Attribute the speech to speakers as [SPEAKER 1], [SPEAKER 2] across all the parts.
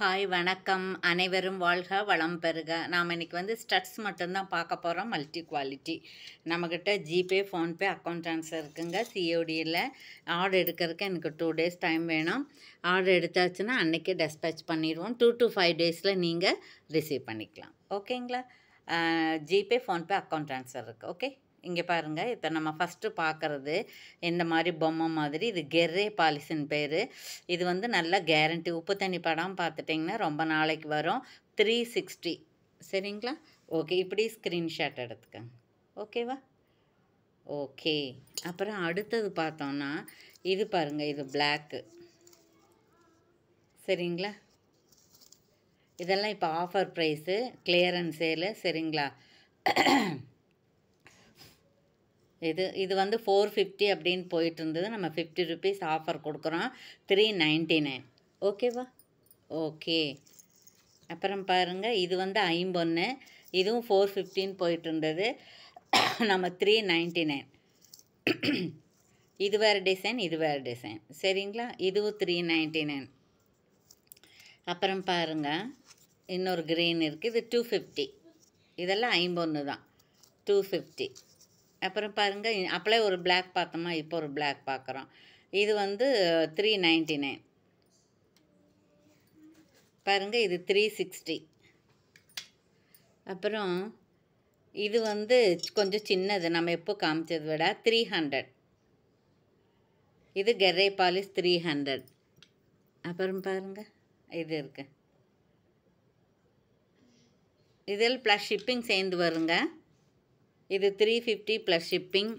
[SPEAKER 1] hi வணக்கம் அனைவரும் வாழ்க வளம் பெறுக நாம் இன்றைக்கி வந்து ஸ்டட்ஸ் மட்டும்தான் பார்க்க போகிறோம் மல்டி குவாலிட்டி நம்மக்கிட்ட ஜிபே ஃபோன்பே அக்கௌண்ட் ட்ரான்ஸ்ஃபர் இருக்குங்க சிஓடியில் ஆர்டர் எடுக்கிறதுக்கு எனக்கு டூ டேஸ் டைம் வேணும் ஆர்டர் எடுத்தாச்சுன்னா அன்றைக்கே டெஸ்பேச் பண்ணிடுவோம் டூ டு ஃபைவ் டேஸில் நீங்கள் ரிசீவ் பண்ணிக்கலாம் ஓகேங்களா ஜிபே ஃபோன்பே அக்கௌண்ட் ட்ரான்ஸ்ஃபர் இருக்குது ஓகே இங்கே பாருங்கள் இப்போ நம்ம ஃபஸ்ட்டு பார்க்குறது இந்த மாதிரி பொம்மை மாதிரி இது கெர்ரே பாலிசின் பேர் இது வந்து நல்ல கேரண்டி உப்பு தண்ணி படம் பார்த்துட்டிங்கன்னா ரொம்ப நாளைக்கு வரும் த்ரீ சிக்ஸ்டி சரிங்களா ஓகே இப்படி ஸ்க்ரீன்ஷாட் எடுத்துக்கங்க ஓகேவா ஓகே அப்புறம் அடுத்தது பார்த்தோன்னா இது பாருங்கள் இது பிளாக்கு சரிங்களா இதெல்லாம் இப்போ ஆஃபர் ப்ரைஸு கிளியரன்ஸ் சேலு சரிங்களா இது இது வந்து ஃபோர் ஃபிஃப்டி அப்படின்னு போயிட்டு இருந்தது நம்ம ஃபிஃப்டி ருபீஸ் ஆஃபர் கொடுக்குறோம் த்ரீ நைன்ட்டி நைன் ஓகேவா ஓகே அப்புறம் பாருங்கள் இது வந்து ஐம்பொன்று இதுவும் ஃபோர் ஃபிஃப்டின்னு போயிட்டு இருந்தது நம்ம த்ரீ நைன்ட்டி நைன் இது வேறு டிசைன் இது வேறு டிசைன் சரிங்களா இதுவும் த்ரீ நைன்ட்டி நைன் அப்புறம் பாருங்கள் இன்னொரு க்ரீன் இருக்குது இது டூ ஃபிஃப்டி இதெல்லாம் ஐம்பொன்று தான் டூ ஃபிஃப்டி அப்புறம் பாருங்கள் அப்போலே ஒரு பிளாக் பார்த்தோமா இப்போ ஒரு பிளாக் பார்க்குறோம் இது வந்து த்ரீ நைன்டி நைன் பாருங்கள் இது த்ரீ சிக்ஸ்டி அப்புறம் இது வந்து கொஞ்சம் சின்னது நம்ம எப்போ காமிச்சதை விட த்ரீ ஹண்ட்ரட் இது கெர்ரை பாலிஸ் த்ரீ ஹண்ட்ரட் அப்புறம் பாருங்கள் இது இருக்குது இதில் ப்ளஸ் ஷிப்பிங் சேர்ந்து வருங்க இது த்ரீ ஃபிஃப்டி ப்ளஸ் ஷிப்பிங்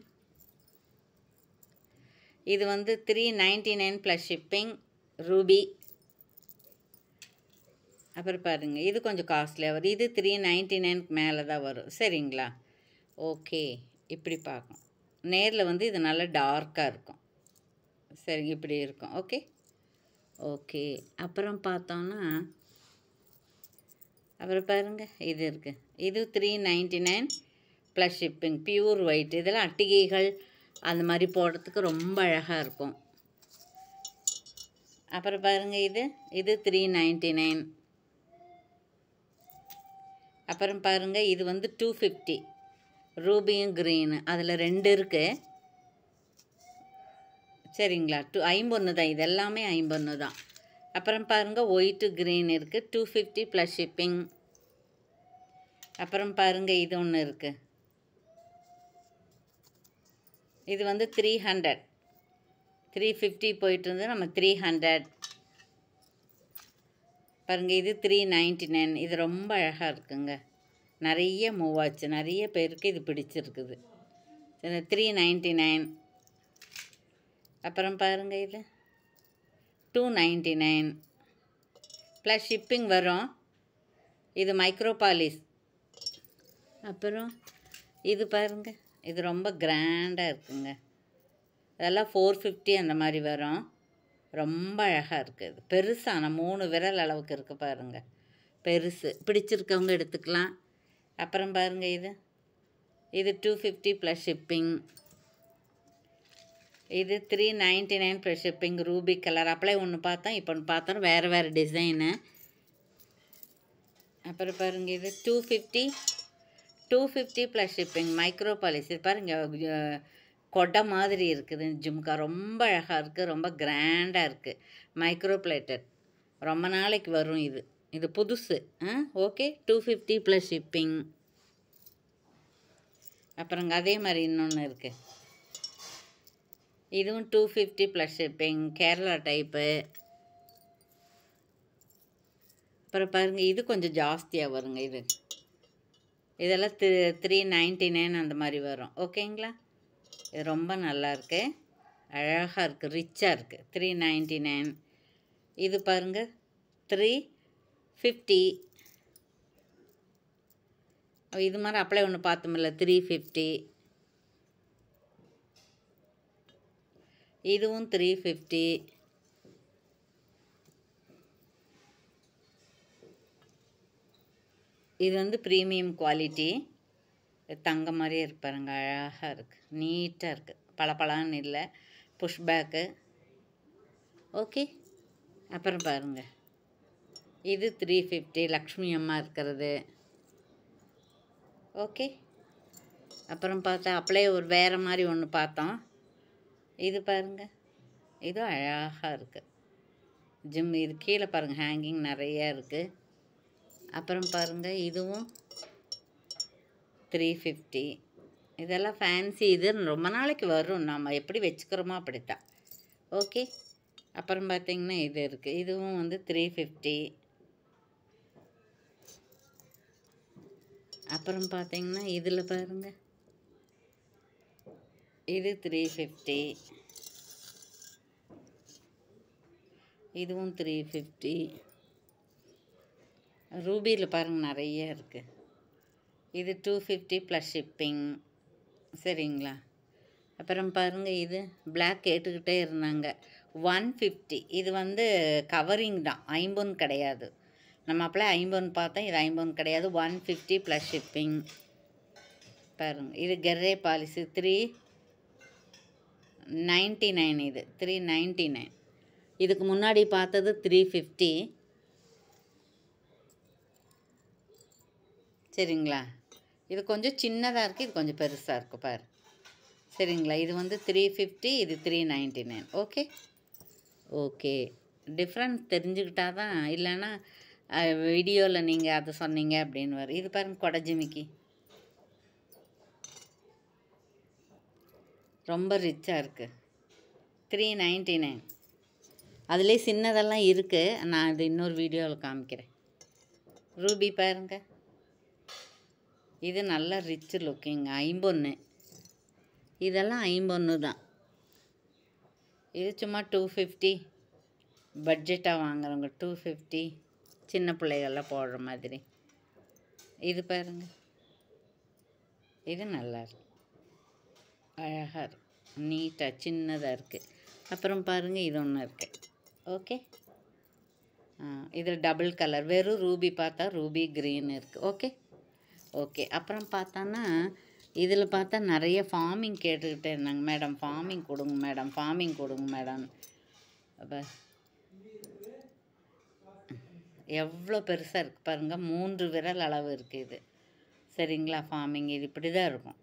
[SPEAKER 1] இது வந்து three ninety nine plus shipping ruby அப்புறம் பாருங்கள் இது கொஞ்சம் காஸ்ட்லியாக வரும் இது த்ரீ நைன்ட்டி நைனுக்கு மேலே தான் வரும் சரிங்களா ஓகே இப்படி பார்க்கும் நேரில் வந்து இது நல்லா டார்க்காக இருக்கும் சரி இப்படி இருக்கும் ஓகே ஓகே அப்புறம் பார்த்தோன்னா அப்புறம் பாருங்கள் இது இருக்குது இது three ninety nine plus shipping pure white இதெல்லாம் அட்டிகைகள் அந்த மாதிரி போடுறதுக்கு ரொம்ப அழகாக இருக்கும் அப்புறம் பாருங்கள் இது இது த்ரீ நைன்டி நைன் அப்புறம் பாருங்கள் இது வந்து டூ ஃபிஃப்டி ரூபியும் க்ரீனு அதில் ரெண்டு இருக்குது சரிங்களா டூ ஐம்பொன்று தான் இது எல்லாமே ஐம்பொன்று தான் அப்புறம் பாருங்கள் ஒயிட்டு க்ரீன் இருக்குது டூ ஃபிஃப்டி ப்ளஸ் ஷிப்பிங் அப்புறம் பாருங்கள் இது ஒன்று இருக்குது இது வந்து த்ரீ ஹண்ட்ரட் த்ரீ ஃபிஃப்டி போயிட்டு நம்ம த்ரீ ஹண்ட்ரட் பாருங்கள் இது த்ரீ நைன்ட்டி நைன் இது ரொம்ப அழகாக இருக்குங்க நிறைய மூவ் ஆச்சு நிறைய பேருக்கு இது பிடிச்சிருக்குது த்ரீ நைன்ட்டி நைன் அப்புறம் பாருங்கள் இது two ninety nine plus shipping வரும் இது மைக்ரோபாலிஸ் அப்புறம் இது பாருங்கள் இது ரொம்ப கிராண்டாக இருக்குங்க அதெல்லாம் ஃபோர் ஃபிஃப்டி அந்த மாதிரி வரும் ரொம்ப அழகாக இருக்குது பெருசான மூணு விரல் அளவுக்கு இருக்குது பாருங்கள் பெருசு பிடிச்சிருக்கவங்க எடுத்துக்கலாம் அப்புறம் பாருங்கள் இது இது டூ ஃபிஃப்டி ப்ளஸ் ஷிப்பிங் இது three ninety nine plus shipping ruby colour அப்படியே ஒன்று பார்த்தோம் இப்போ ஒன்று பார்த்தோம் வேறு வேறு டிசைனு அப்புறம் பாருங்கள் இது two fifty two fifty plus shipping micro polish பாருங்கள் கொடை மாதிரி இருக்குது ஜிம்கா ரொம்ப அழகாக இருக்குது ரொம்ப கிராண்டாக இருக்குது மைக்ரோ பிளேட்டட் ரொம்ப நாளைக்கு வரும் இது இது புதுசு ஆ okay two fifty plus shipping அப்புறங்க அதே மாதிரி இன்னொன்று இருக்குது இதுவும் two fifty plus shipping Kerala type அப்புறம் பாருங்கள் இது கொஞ்சம் ஜாஸ்தியாக வருங்க இது இதெல்லாம் த்ரீ த்ரீ நைன்ட்டி நைன் அந்த மாதிரி வரும் ஓகேங்களா இது ரொம்ப நல்லாயிருக்கு அழகாக இருக்குது ரிச்சாக இருக்குது த்ரீ நைன்ட்டி நைன் இது பாருங்கள் த்ரீ ஃபிஃப்டி இது மாதிரி அப்ளை ஒன்று பார்த்தோம்ல த்ரீ ஃபிஃப்டி இதுவும் த்ரீ ஃபிஃப்டி இது வந்து ப்ரீமியம் குவாலிட்டி தங்க மாதிரியே இருப்பாருங்க அழகாக இருக்குது நீட்டாக இருக்குது பளபளான்னு இல்லை புஷ் பேக்கு ஓகே அப்புறம் பாருங்கள் இது த்ரீ ஃபிஃப்டி லக்ஷ்மி அம்மா இருக்கிறது ஓகே அப்புறம் பார்த்தா அப்படியே ஒரு வேறு மாதிரி ஒன்று பார்த்தோம் இது பாருங்கள் இது அழகாக இருக்குது ஜிம் இது கீழே பாருங்கள் ஹேங்கிங் நிறையா இருக்குது அப்புறம் பாருங்கள் இதுவும் த்ரீ ஃபிஃப்டி இதெல்லாம் ஃபேன்சி இது ரொம்ப நாளைக்கு வரும் நம்ம எப்படி வச்சுக்கிறோமோ அப்படித்தான் ஓகே அப்புறம் பார்த்திங்கன்னா இது இருக்குது இதுவும் வந்து த்ரீ ஃபிஃப்டி அப்புறம் பார்த்திங்கன்னா இதில் பாருங்கள் இது த்ரீ ஃபிஃப்டி இதுவும் த்ரீ ஃபிஃப்டி ரூபியில் பாருங்கள் நிறைய இருக்குது இது டூ ஃபிஃப்டி ப்ளஸ் ஷிப்பிங் சரிங்களா அப்புறம் பாருங்கள் இது பிளாக் கேட்டுக்கிட்டே இருந்தாங்க ஒன் ஃபிஃப்டி இது வந்து கவரிங் தான் ஐம்பொன் கிடையாது நம்ம அப்பளே ஐம்பொன் பார்த்தோம் இது ஐம்பொன் கிடையாது ஒன் ஃபிஃப்டி ப்ளஸ் ஷிப்பிங் பாருங்கள் இது கெர்ரே பாலிசி த்ரீ நைன்ட்டி நைன் இது த்ரீ நைன்ட்டி நைன் இதுக்கு முன்னாடி பார்த்தது த்ரீ ஃபிஃப்டி சரிங்களா இது கொஞ்சம் சின்னதாக இருக்குது இது கொஞ்சம் பெருசாக இருக்கும் பாரு சரிங்களா இது வந்து த்ரீ ஃபிஃப்டி இது three ninety nine okay okay different தெரிஞ்சுக்கிட்டா தான் இல்லைன்னா வீடியோவில் நீங்கள் அதை சொன்னீங்க அப்படின்னு வரும் இது பாருங்கள் கொடஜிமிக்கி ரொம்ப ரிச்சாக இருக்குது த்ரீ நைன்ட்டி நைன் அதுலேயே சின்னதெல்லாம் இருக்குது நான் இது இன்னொரு வீடியோவில் காமிக்கிறேன் ரூபி பாருங்கள் இது நல்லா ரிச் லுக்கிங்க ஐம்பொன்று இதெல்லாம் ஐம்பொன்று தான் இது சும்மா டூ ஃபிஃப்டி பட்ஜெட்டாக வாங்குறவங்க டூ ஃபிஃப்டி சின்ன பிள்ளைகள்லாம் போடுற மாதிரி இது பாருங்க இது நல்லா இருக்கு அழகாக இருக்கு நீட்டாக சின்னதாக இருக்குது அப்புறம் பாருங்கள் இது ஒன்று இருக்குது ஓகே இதில் டபுள் கலர் வெறும் ரூபி பார்த்தா ரூபி க்ரீன் இருக்குது ஓகே ஓகே அப்புறம் பார்த்தோன்னா இதில் பார்த்தா நிறைய ஃபார்மிங் கேட்டுக்கிட்டே இருந்தாங்க மேடம் ஃபார்மிங் கொடுங்க மேடம் ஃபார்மிங் கொடுங்க மேடம் அப்போ எவ்வளோ பெருசாக இருக்குது பாருங்கள் மூன்று விரல் அளவு இருக்குது இது சரிங்களா ஃபார்மிங் இது இப்படி தான் இருக்கும்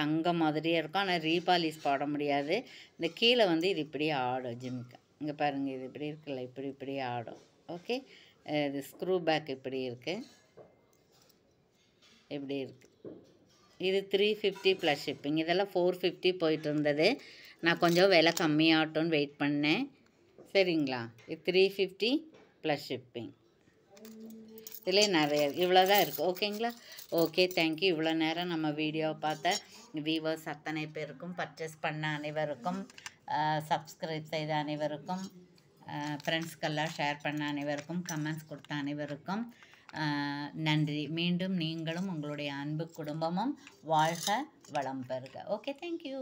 [SPEAKER 1] தங்கம் மாதிரியே இருக்கும் ஆனால் ரீபாலிஸ் போட முடியாது இந்த கீழே வந்து இது இப்படியே ஆடும் ஜிம்க்கு இங்கே பாருங்கள் இது இப்படி இருக்குல்ல இப்படி இப்படி ஆடும் ஓகே இது ஸ்க்ரூ பேக் இப்படி இருக்குது இப்படி இருக்குது இது த்ரீ ஃபிஃப்டி ப்ளஸ் ஷிப்பிங் இதெல்லாம் ஃபோர் ஃபிஃப்டி போயிட்டு இருந்தது நான் கொஞ்சம் விலை கம்மியாகட்டும்னு வெயிட் பண்ணேன் சரிங்களா இது த்ரீ ஃபிஃப்டி ப்ளஸ் ஷிப்பிங் இதிலே நிறைய இவ்வளோ தான் இருக்குது ஓகேங்களா ஓகே தேங்க்யூ இவ்வளோ நேரம் நம்ம வீடியோவை பார்த்த வியூவர்ஸ் அத்தனை பேருக்கும் பர்ச்சேஸ் பண்ண அனைவருக்கும் சப்ஸ்கிரைப் செய்த அனைவருக்கும் ஃப்ரெண்ட்ஸ்க்கெல்லாம் ஷேர் பண்ண அனைவருக்கும் கமெண்ட்ஸ் கொடுத்த அனைவருக்கும் நன்றி மீண்டும் நீங்களும் உங்களுடைய அன்பு குடும்பமும் வாழ்க வளம் பெறுக ஓகே தேங்க்யூ